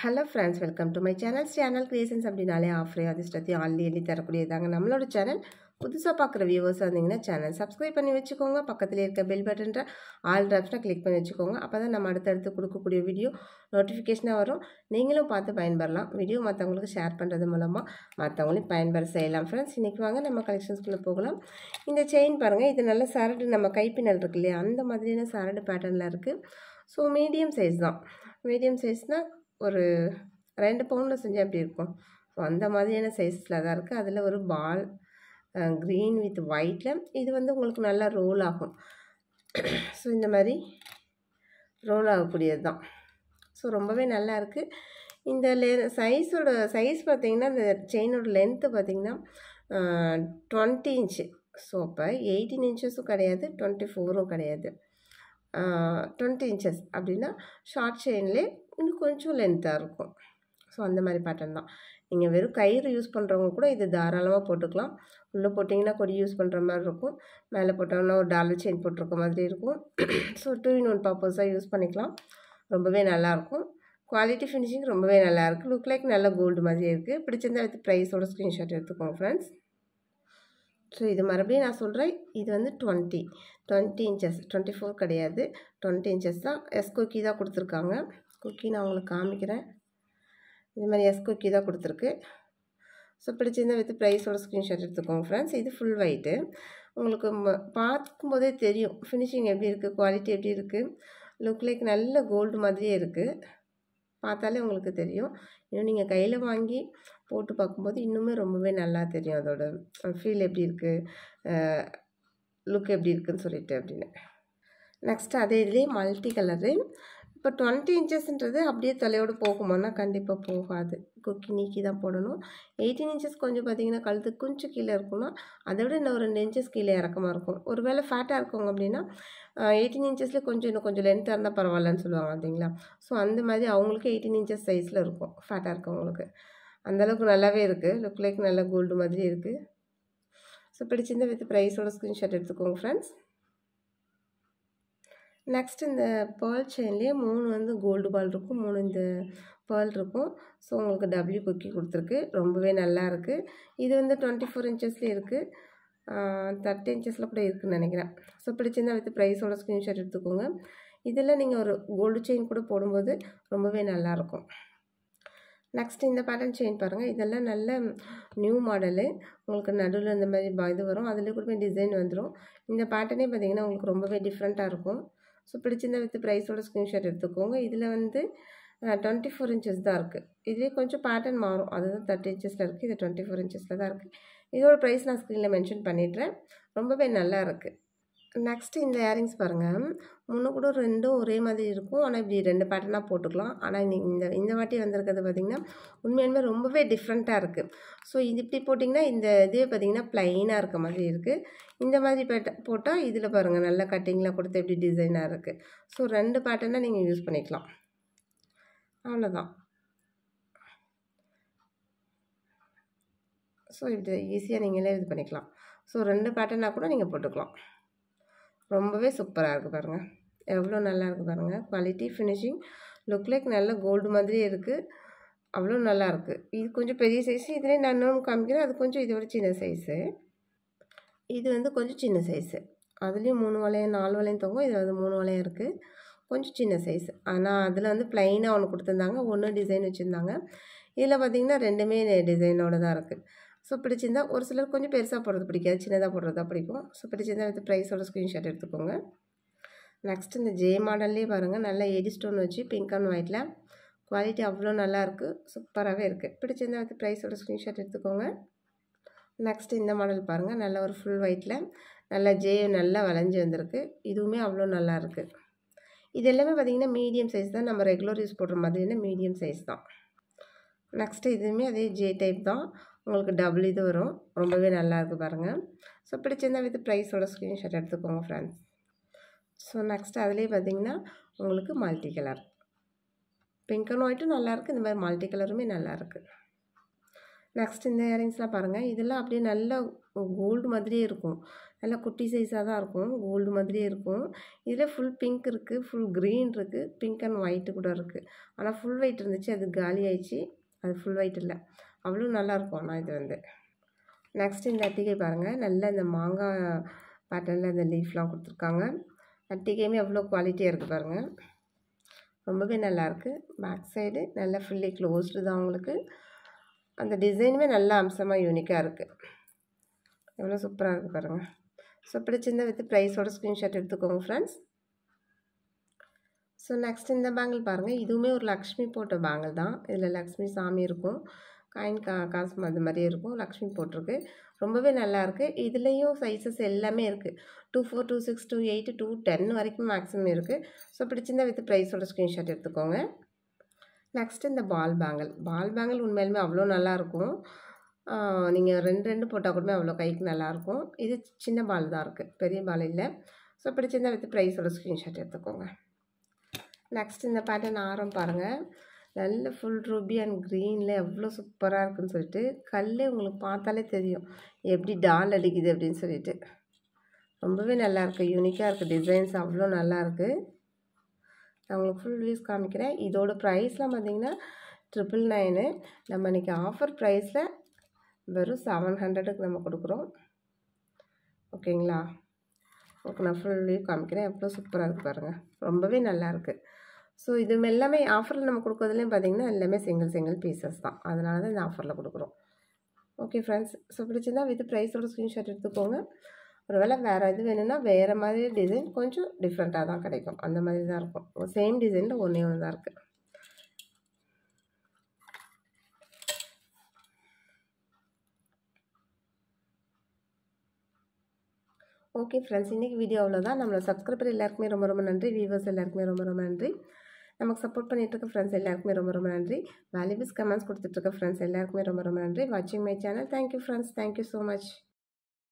hello friends welcome to my channel channel creations அப்படின்னாலே ஆஃபரே அதிர்ஷ்டத்தையும் only எண்ணி தரக்கூடியதாங்க நம்மளோட சேனல் புதுசாக பார்க்குற வியூவர்ஸ் வந்தீங்கன்னா சேனல் சப்ஸ்கிரைப் பண்ணி வச்சுக்கோங்க பக்கத்தில் இருக்க பெல் பட்டன்ற ஆல் ட்ராப்ஸ்னால் கிளிக் பண்ணி வச்சுக்கோங்க அப்போ தான் நம்ம அடுத்தடுத்து கொடுக்கக்கூடிய வீடியோ நோட்டிஃபிகேஷனாக வரும் நீங்களும் பார்த்து பயன்பெறலாம் வீடியோ மற்றவங்களுக்கு ஷேர் பண்ணுறது மூலமாக மற்றவங்களையும் பயன்பெற செய்யலாம் ஃப்ரெண்ட்ஸ் இன்றைக்கி வாங்க நம்ம கலெக்ஷன்ஸ்குள்ளே போகலாம் இந்த செயின் பாருங்கள் இது நல்ல சரடு நம்ம கைப்பின்னல் இருக்கு இல்லையா அந்த மாதிரியான சரடு பேட்டர்னில் இருக்குது ஸோ மீடியம் சைஸ் தான் மீடியம் சைஸ்னால் ஒரு ரெண்டு பவுனில் செஞ்சால் எப்படி இருக்கும் ஸோ அந்த மாதிரியான சைஸில் தான் இருக்குது அதில் ஒரு பால் க்ரீன் வித் ஒயிட்டில் இது வந்து உங்களுக்கு நல்லா ரோல் ஆகும் ஸோ இந்த மாதிரி ரோல் ஆகக்கூடியது தான் ஸோ ரொம்பவே நல்லா இருக்குது இந்த லெ சைஸோட சைஸ் பார்த்திங்கன்னா இந்த செயினோட லென்த்து பார்த்திங்கன்னா டுவெண்ட்டி இன்ச்சு ஸோ அப்போ எயிட்டீன் இன்ச்சஸும் கிடையாது டுவெண்ட்டி ஃபோரும் கிடையாது டுவெண்ட்டி இன்ச்சஸ் அப்படின்னா ஷார்ட் செயின்லே இன்னும் கொஞ்சம் லென்த்தாக இருக்கும் ஸோ அந்த மாதிரி பேட்டர்ன் தான் நீங்கள் வெறும் கயிறு யூஸ் பண்ணுறவங்க கூட இது தாராளமாக போட்டுக்கலாம் உள்ளே போட்டிங்கன்னா கொடி யூஸ் பண்ணுற மாதிரி இருக்கும் மேலே போட்டோம்னா ஒரு டாலர் செயின் போட்டிருக்க மாதிரி இருக்கும் ஸோ டூ இன் ஒன் பர்பஸாக யூஸ் பண்ணிக்கலாம் ரொம்பவே நல்லாயிருக்கும் குவாலிட்டி ஃபினிஷிங் ரொம்பவே நல்லாயிருக்கு லுக் லைக் நல்ல கோல்டு மாதிரியே இருக்குது பிடிச்சிருந்தா எடுத்து ப்ரைஸோட ஸ்க்ரீன்ஷாட் எடுத்துக்கோங்க ஃப்ரெண்ட்ஸ் ஸோ இது மறுபடியும் நான் சொல்கிறேன் இது வந்து twenty twenty inches twenty four கிடையாது டுவெண்ட்டி இன்ச்சஸ் தான் எஸ் குக்கி தான் கொடுத்துருக்காங்க குக்கி நான் உங்களுக்கு காமிக்கிறேன் இது மாதிரி எஸ் குக்கி தான் கொடுத்துருக்கு ஸோ பிடிச்சிருந்தா வித் ப்ரைஸோட ஸ்க்ரீன்ஷாட் எடுத்துக்கோங்க ஃப்ரெண்ட்ஸ் இது ஃபுல் ஒயிட்டு உங்களுக்கு பார்க்கும்போதே தெரியும் ஃபினிஷிங் எப்படி இருக்குது குவாலிட்டி எப்படி இருக்குது லுக் லைக் நல்ல கோல்டு மாதிரியே இருக்குது பார்த்தாலே உங்களுக்கு தெரியும் இன்னும் நீங்கள் கையில் வாங்கி போட்டு பார்க்கும்போது இன்னுமே ரொம்பவே நல்லா தெரியும் அதோட ஃபீல் எப்படி இருக்குது லுக் எப்படி இருக்குதுன்னு சொல்லிட்டு அப்படின்னு நெக்ஸ்ட் அதே இதுலேயே மல்டி கலரு இப்போ டுவெண்ட்டி இன்ச்சஸ்ன்றது அப்படியே தலையோடு போகுமானா கண்டிப்பாக போகாது கொக்கி நீக்கி தான் போடணும் எயிட்டீன் இன்ச்சஸ் கொஞ்சம் பார்த்தீங்கன்னா கழுத்து கொஞ்சம் கீழே இருக்கும்னா அதை விட இன்னும் ரெண்டு இன்ச்சஸ் கீழே இறக்கமாக இருக்கும் ஒரு வேளை ஃபேட்டாக இருக்கவங்க அப்படின்னா எயிட்டீன் இன்ச்சஸில் கொஞ்சம் இன்னும் கொஞ்சம் லென்த்தாக இருந்தால் பரவாயில்லன்னு சொல்லுவாங்க அப்படிங்களா ஸோ அந்த மாதிரி அவங்களுக்கு எயிட்டீன் இன்ச்சஸ் சைஸில் இருக்கும் ஃபேட்டாக இருக்கவங்களுக்கு அந்தளவுக்கு நல்லாவே இருக்குது லுக் லைக் நல்லா கோல்டு மாதிரி இருக்குது ஸோ பிடிச்சிருந்த வித் ப்ரைஸோட ஸ்க்ரீன்ஷாட் எடுத்துக்கோங்க ஃப்ரெண்ட்ஸ் நெக்ஸ்ட் இந்த பேர்ல் செயின்லேயே மூணு வந்து கோல்டு பால் இருக்கும் மூணு இந்த பேர்ல் இருக்கும் ஸோ உங்களுக்கு டபிள்யூ கொக்கி கொடுத்துருக்கு ரொம்பவே நல்லா இருக்குது இது வந்து டுவெண்ட்டி ஃபோர் இன்ச்சஸ்லேயே இருக்குது தேர்ட்டி இன்ச்சஸில் கூட இருக்குதுன்னு நினைக்கிறேன் ஸோ பிடிச்சிருந்தா வித் ப்ரைஸோட ஸ்க்ரீன்ஷாட் எடுத்துக்கோங்க இதில் நீங்கள் ஒரு கோல்டு செயின் கூட போடும்போது ரொம்பவே நல்லாயிருக்கும் நெக்ஸ்ட் இந்த பேட்டர்ன் செயின் பாருங்கள் இதெல்லாம் நல்ல நியூ மாடலு உங்களுக்கு நடுவில் இந்த மாதிரி இது வரும் அதில் கூட டிசைன் வந்துடும் இந்த பேட்டர்னே பார்த்திங்கன்னா உங்களுக்கு ரொம்பவே டிஃப்ரெண்ட்டாக இருக்கும் ஸோ பிடிச்சிருந்த வித் ப்ரைஸோட ஸ்க்ரீன்ஷாட் எடுத்துக்கோங்க இதில் வந்து டுவெண்ட்டி ஃபோர் இன்ச்சஸ் தான் இருக்குது இதுவே கொஞ்சம் பேட்டர்ன் மாறும் அதுதான் தேர்ட்டி இன்ச்சஸில் இருக்குது இது டுவெண்ட்டி ஃபோர் இன்ச்சஸில் தான் இருக்குது இதோட ப்ரைஸ் நான் ஸ்க்ரீனில் மென்ஷன் பண்ணிடுறேன் ரொம்பவே நல்லா இருக்குது நெக்ஸ்ட்டு இந்த இயரிங்ஸ் பாருங்கள் முன்ன கூட ரெண்டும் ஒரே மாதிரி இருக்கும் ஆனால் இப்படி ரெண்டு பேட்டர்னாக போட்டுக்கலாம் ஆனால் இந்த இந்த வாட்டி வந்திருக்கிறது பார்த்திங்கன்னா உண்மையுமே ரொம்பவே டிஃப்ரெண்ட்டாக இருக்குது ஸோ இது இப்படி போட்டிங்கன்னா இந்த இதுவே பார்த்திங்கன்னா ப்ளைனாக இருக்க மாதிரி இருக்குது இந்த மாதிரி பேட்ட போட்டால் இதில் பாருங்கள் நல்ல கட்டிங்லாம் கொடுத்து எப்படி டிசைனாக இருக்குது ஸோ ரெண்டு பேட்டர்னாக நீங்கள் யூஸ் பண்ணிக்கலாம் அவ்வளோதான் ஸோ இப்படி ஈஸியாக நீங்களே இது பண்ணிக்கலாம் ஸோ ரெண்டு பேட்டர்னாக கூட நீங்கள் போட்டுக்கலாம் ரொம்பவே சூப்பராக இருக்குது பாருங்கள் எவ்வளோ நல்லா இருக்குது பாருங்கள் குவாலிட்டி ஃபினிஷிங் லுக் லைக் நல்ல கோல்டு மாதிரி இருக்குது அவ்வளோ நல்லாயிருக்கு இது கொஞ்சம் பெரிய சைஸ் இதுலேயே நான் இன்னொன்று காமிக்கிறேன் அது கொஞ்சம் இதோட சின்ன சைஸு இது வந்து கொஞ்சம் சின்ன சைஸு அதுலேயும் மூணு வளையம் நாலு வளையம் தொங்கும் இதில் வந்து மூணு வளையம் இருக்குது கொஞ்சம் சின்ன சைஸ் ஆனால் அதில் வந்து ப்ளைனாக ஒன்று கொடுத்துருந்தாங்க ஒன்று டிசைன் வச்சுருந்தாங்க இதில் பார்த்திங்கன்னா ரெண்டுமே டிசைனோடு தான் இருக்குது ஸோ பிடிச்சிருந்தா ஒரு சிலர் கொஞ்சம் பெருசாக போடுறது பிடிக்காது சின்னதாக போடுறது தான் பிடிக்கும் ஸோ பிடிச்சிருந்தா எடுத்து ப்ரைஸோட ஸ்க்ரீன்ஷாட் எடுத்துக்கோங்க நெக்ஸ்ட் இந்த ஜே மாடல்லே பாருங்கள் நல்லா எடி ஸ்டோன் வச்சு பிங்க் அண்ட் ஒயிட்டில் குவாலிட்டி அவ்வளோ நல்லாயிருக்கு சூப்பராகவே இருக்குது பிடிச்சிருந்தா வந்து ப்ரைஸோட ஸ்க்ரீன்ஷாட் எடுத்துக்கோங்க நெக்ஸ்ட் இந்த மாடல் பாருங்கள் நல்ல ஒரு ஃபுல் ஒயிட்டில் நல்லா ஜே நல்லா வளைஞ்சி வந்திருக்கு இதுவுமே அவ்வளோ நல்லாயிருக்கு இது எல்லாமே பார்த்திங்கன்னா மீடியம் சைஸ் தான் நம்ம ரெகுலர் யூஸ் போடுற மாதிரினா மீடியம் சைஸ் தான் நெக்ஸ்ட்டு இதுவுமே அதே ஜே டைப் தான் உங்களுக்கு டபுள் இது வரும் ரொம்பவே நல்லாயிருக்கு பாருங்கள் ஸோ சின்ன வித் ப்ரைஸோட ஸ்க்ரீன்ஷாட் எடுத்துக்கோங்க ஃப்ரெண்ட்ஸ் ஸோ நெக்ஸ்ட் அதுலேயே பார்த்தீங்கன்னா உங்களுக்கு மல்டி கலர் பிங்க் அண்ட் ஒயிட்டும் நல்லாயிருக்கு இந்த மாதிரி மல்டி கலருமே நல்லாயிருக்கு நெக்ஸ்ட் இந்த இயரிங்ஸ்லாம் பாருங்கள் இதெல்லாம் அப்படியே நல்ல கோல்டு மாதிரியே இருக்கும் நல்லா குட்டி சைஸாக தான் இருக்கும் கோல்டு மாதிரியே இருக்கும் இதில் ஃபுல் பிங்க் இருக்குது ஃபுல் க்ரீன் இருக்குது பிங்க் அண்ட் ஒயிட்டு கூட இருக்குது ஆனால் ஃபுல் ஒயிட் இருந்துச்சு அது காலி ஆயிடுச்சு அது ஃபுல் ஒயிட் இல்லை அவ்வளோ நல்லாயிருக்கும் ஆனால் இது வந்து நெக்ஸ்ட் இந்த அட்டிகை பாருங்கள் நல்ல இந்த மாங்காய் பேட்டர்னில் இந்த லீஃப்லாம் கொடுத்துருக்காங்க அட்டிகையுமே அவ்வளோ குவாலிட்டியாக இருக்குது பாருங்கள் ரொம்பவே நல்லாயிருக்கு பேக் சைடு நல்லா ஃபுல்லி க்ளோஸ்டு தான் உங்களுக்கு அந்த டிசைனுமே நல்ல அம்சமாக யூனிக்காக இருக்குது எவ்வளோ சூப்பராக இருக்குது பாருங்கள் ஸோ சின்ன வித்து ப்ரைஸோட ஸ்க்ரீன்ஷாட் எடுத்துக்கோங்க ஃப்ரெண்ட்ஸ் ஸோ நெக்ஸ்ட் இந்த பேங்கிள் பாருங்கள் இதுவுமே ஒரு லக்ஷ்மி போட்ட பேங்கிள் தான் இதில் லக்ஷ்மி சாமி இருக்கும் காயின் கா காசு அது மாதிரி இருக்கும் லக்ஷ்மி போட்டிருக்கு ரொம்பவே நல்லாயிருக்கு இதுலேயும் சைஸஸ் எல்லாமே இருக்குது two four two six two eight two ten வரைக்கும் மேக்ஸிமம் இருக்குது ஸோ சின்ன வித் ப்ரைஸோட ஸ்க்ரீன்ஷாட் எடுத்துக்கோங்க நெக்ஸ்ட் இந்த பால் பேங்கிள் பால் பேங்கிள் உண்மையிலுமே அவ்வளோ நல்லாயிருக்கும் நீங்கள் ரெண்டு ரெண்டு போட்டால் கூடமே அவ்வளோ கைக்கு நல்லாயிருக்கும் இது சின்ன பால் தான் இருக்குது பெரிய பால் இல்லை ஸோ சின்ன வித் ப்ரைஸோட ஸ்க்ரீன்ஷாட் எடுத்துக்கோங்க நெக்ஸ்ட் இந்த பேட்டர்ன் ஆரம் பாருங்கள் நல்ல ஃபுல் ரூபி அண்ட் க்ரீனில் எவ்வளோ சூப்பராக இருக்குன்னு சொல்லிட்டு கல் உங்களுக்கு பார்த்தாலே தெரியும் எப்படி டால் அடிக்குது அப்படின்னு சொல்லிட்டு ரொம்பவே நல்லாயிருக்கு யூனிக்காக இருக்குது டிசைன்ஸ் அவ்வளோ நல்லாயிருக்கு நான் உங்களுக்கு ஃபுல் வியூஸ் காமிக்கிறேன் இதோட ப்ரைஸ்லாம் பார்த்திங்கன்னா ட்ரிபிள் நைனு நம்ம இன்றைக்கி ஆஃபர் ப்ரைஸில் வெறும் செவன் ஹண்ட்ரடுக்கு நம்ம கொடுக்குறோம் ஓகேங்களா ஓகே நான் ஃபுல் வியூ காமிக்கிறேன் எவ்வளோ சூப்பராக இருக்குது பாருங்கள் ரொம்பவே நல்லாயிருக்கு ஸோ இது எல்லாமே ஆஃபரில் நம்ம கொடுக்குறதுலேயும் பார்த்திங்கன்னா எல்லாமே சிங்கிள் சிங்கிள் பீசஸ் தான் அதனால தான் இந்த ஆஃபரில் கொடுக்குறோம் ஓகே ஃப்ரெண்ட்ஸ் ஸோ பிடிச்சிருந்தா வித் ப்ரைஸோட ஸ்க்ரீன்ஷாட் எடுத்துக்கோங்க ஒரு வேளை வேறு இது வேணும்னா வேறு மாதிரி டிசைன் கொஞ்சம் டிஃப்ரெண்ட்டாக தான் கிடைக்கும் அந்த மாதிரி தான் இருக்கும் சேம் டிசைனில் ஒன்றே ஒன்று தான் இருக்குது ஓகே ஃப்ரெண்ட்ஸ் இன்றைக்கி வீடியோ அவ்வளோதான் நம்மளோட சப்ஸ்கிரைபர் எல்லாருக்குமே ரொம்ப ரொம்ப நன்றி வியூவர்ஸ் எல்லாருக்குமே ரொம்ப ரொம்ப நன்றி நமக்கு சப்போர்ட் பண்ணிகிட்டு இருக்க ஃப்ரெண்ட்ஸ் எல்லாருக்குமே ரொம்ப ரொம்ப நன்றி வேல்யூபிஸ் கமெண்ட்ஸ் இருக்க ஃப்ரெண்ட்ஸ் எல்லாருக்குமே ரொம்ப ரொம்ப நன்றி வாட்சிங் my channel thank you friends thank you so much